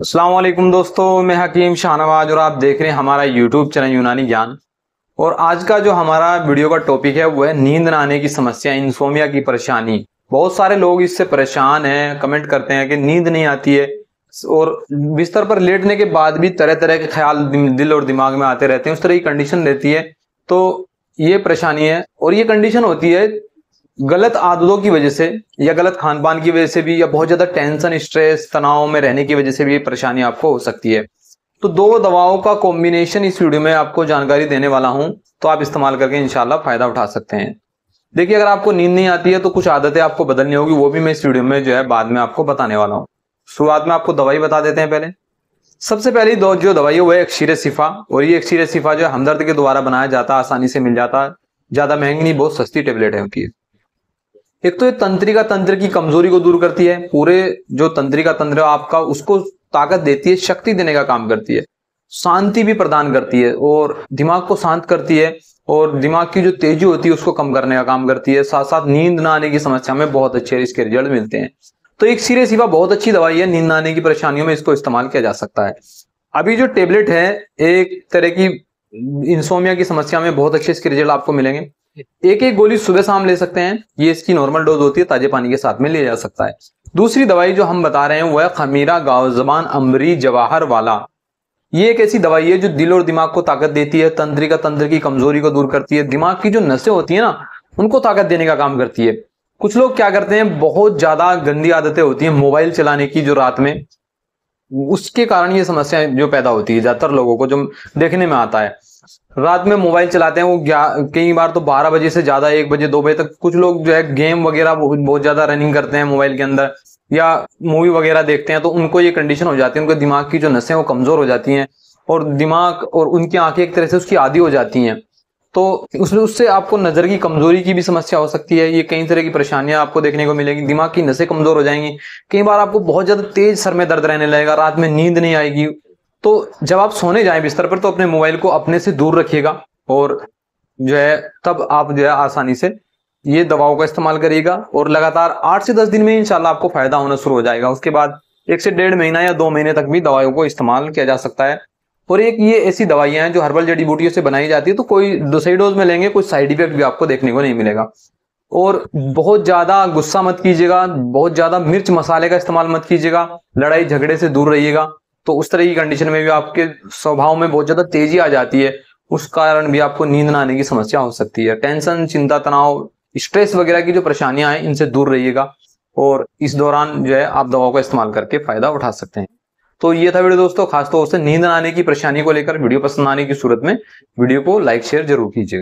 असलम दोस्तों मैं हकीम शाहनवाज और आप देख रहे हैं हमारा यूट्यूब चैनल यूनानी ज्ञान और आज का जो हमारा वीडियो का टॉपिक है वो है नींद आने की समस्या इंसोमिया की परेशानी बहुत सारे लोग इससे परेशान हैं कमेंट करते हैं कि नींद नहीं आती है और बिस्तर पर लेटने के बाद भी तरह तरह के ख्याल दिल और दिमाग में आते रहते हैं उस तरह की कंडीशन रहती है तो ये परेशानी है और ये कंडीशन होती है गलत आदतों की वजह से या गलत खान पान की वजह से भी या बहुत ज़्यादा टेंशन स्ट्रेस तनाव में रहने की वजह से भी ये परेशानी आपको हो सकती है तो दो दवाओं का कॉम्बिनेशन इस वीडियो में आपको जानकारी देने वाला हूं तो आप इस्तेमाल करके इनशाला फायदा उठा सकते हैं देखिए अगर आपको नींद नहीं आती है तो कुछ आदतें आपको बदलनी होगी वो भी मैं इस वीडियो में जो है बाद में आपको बताने वाला हूँ शुरुआत में आपको दवाई बता देते हैं पहले सबसे पहली दो जो दवाई है वो है अक्षीर सिफ़ा और ये अक्षीर सिफ़ा जो है हमदर्द के द्वारा बनाया जाता है आसानी से मिल जाता है ज़्यादा महंगी नहीं बहुत सस्ती टेबलेट है उनकी एक तो ये तंत्रिका तंत्र की कमजोरी को दूर करती है पूरे जो तंत्रिका तंत्र आपका उसको ताकत देती है शक्ति देने का काम करती है शांति भी प्रदान करती है और दिमाग को शांत करती है और दिमाग की जो तेजी होती है उसको कम करने का काम करती है साथ साथ नींद ना आने की समस्या में बहुत अच्छे इसके रिजल्ट मिलते हैं तो एक सीरे सिवा बहुत अच्छी दवाई है नींद आने की परेशानियों में इसको इस्तेमाल किया जा सकता है अभी जो टेबलेट है एक तरह की इंसोमिया की समस्या में बहुत अच्छे इसके रिजल्ट आपको मिलेंगे एक एक गोली सुबह शाम ले सकते हैं ये इसकी नॉर्मल डोज होती है ताजे पानी के साथ में लिया जा सकता है दूसरी दवाई जो हम बता रहे हैं वह है खमीरा जबान अमरी जवाहर वाला ये एक ऐसी दवाई है जो दिल और दिमाग को ताकत देती है तंत्रिका तंत्र की कमजोरी को दूर करती है दिमाग की जो नशे होती है ना उनको ताकत देने का काम करती है कुछ लोग क्या करते हैं बहुत ज्यादा गंदी आदतें होती हैं मोबाइल चलाने की जो रात में उसके कारण ये समस्या जो पैदा होती है ज्यादातर लोगों को जो देखने में आता है रात में मोबाइल चलाते हैं वो कई बार तो 12 बजे से ज्यादा एक बजे दो बजे तक कुछ लोग जो है गेम वगैरह बहुत ज्यादा रनिंग करते हैं मोबाइल के अंदर या मूवी वगैरह देखते हैं तो उनको ये कंडीशन हो जाती है उनके दिमाग की जो नसें वो कमजोर हो जाती हैं और दिमाग और उनकी आंखें एक तरह से उसकी आदि हो जाती हैं तो उसमें उससे आपको नज़र की कमजोरी की भी समस्या हो सकती है ये कई तरह की परेशानियां आपको देखने को मिलेगी दिमाग की नशे कमजोर हो जाएंगी कई बार आपको बहुत ज़्यादा तेज सर में दर्द रहने लगेगा रात में नींद नहीं आएगी तो जब आप सोने जाए बिस्तर पर तो अपने मोबाइल को अपने से दूर रखिएगा और जो है तब आप जो है आसानी से ये दवाओं का इस्तेमाल करिएगा और लगातार आठ से दस दिन में इंशाल्लाह आपको फायदा होना शुरू हो जाएगा उसके बाद एक से डेढ़ महीना या दो महीने तक भी दवाओं को इस्तेमाल किया जा सकता है और एक ये ऐसी दवाइयां हैं जो हर्बल जड़ी बूटियों से बनाई जाती है तो कोई दूसरी डोज में लेंगे कोई साइड इफेक्ट भी आपको देखने को नहीं मिलेगा और बहुत ज़्यादा गुस्सा मत कीजिएगा बहुत ज़्यादा मिर्च मसाले का इस्तेमाल मत कीजिएगा लड़ाई झगड़े से दूर रहिएगा तो उस तरह की कंडीशन में भी आपके स्वभाव में बहुत ज़्यादा तेजी आ जाती है उस कारण भी आपको नींद ना आने की समस्या हो सकती है टेंशन चिंता तनाव स्ट्रेस वगैरह की जो परेशानियां हैं इनसे दूर रहिएगा और इस दौरान जो है आप दवाओं का इस्तेमाल करके फ़ायदा उठा सकते हैं तो ये था वीडियो दोस्तों खासतौर से नींद आने की परेशानी को लेकर वीडियो पसंद आने की सूरत में वीडियो को लाइक शेयर जरूर कीजिएगा